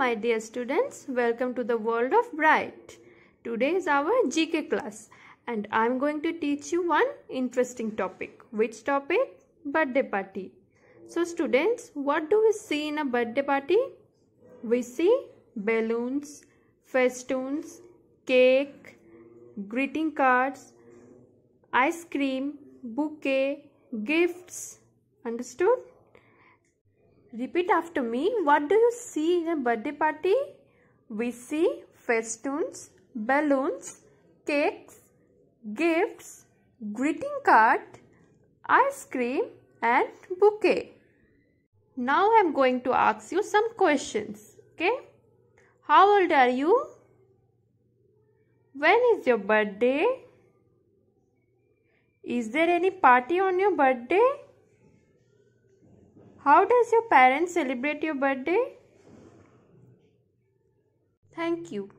my dear students. Welcome to the world of Bright. Today is our GK class and I am going to teach you one interesting topic. Which topic? Birthday party. So students, what do we see in a birthday party? We see balloons, festoons, cake, greeting cards, ice cream, bouquet, gifts. Understood? Repeat after me. What do you see in a birthday party? We see festoons, balloons, cakes, gifts, greeting card, ice cream and bouquet. Now I am going to ask you some questions. Okay? How old are you? When is your birthday? Is there any party on your birthday? How does your parents celebrate your birthday? Thank you.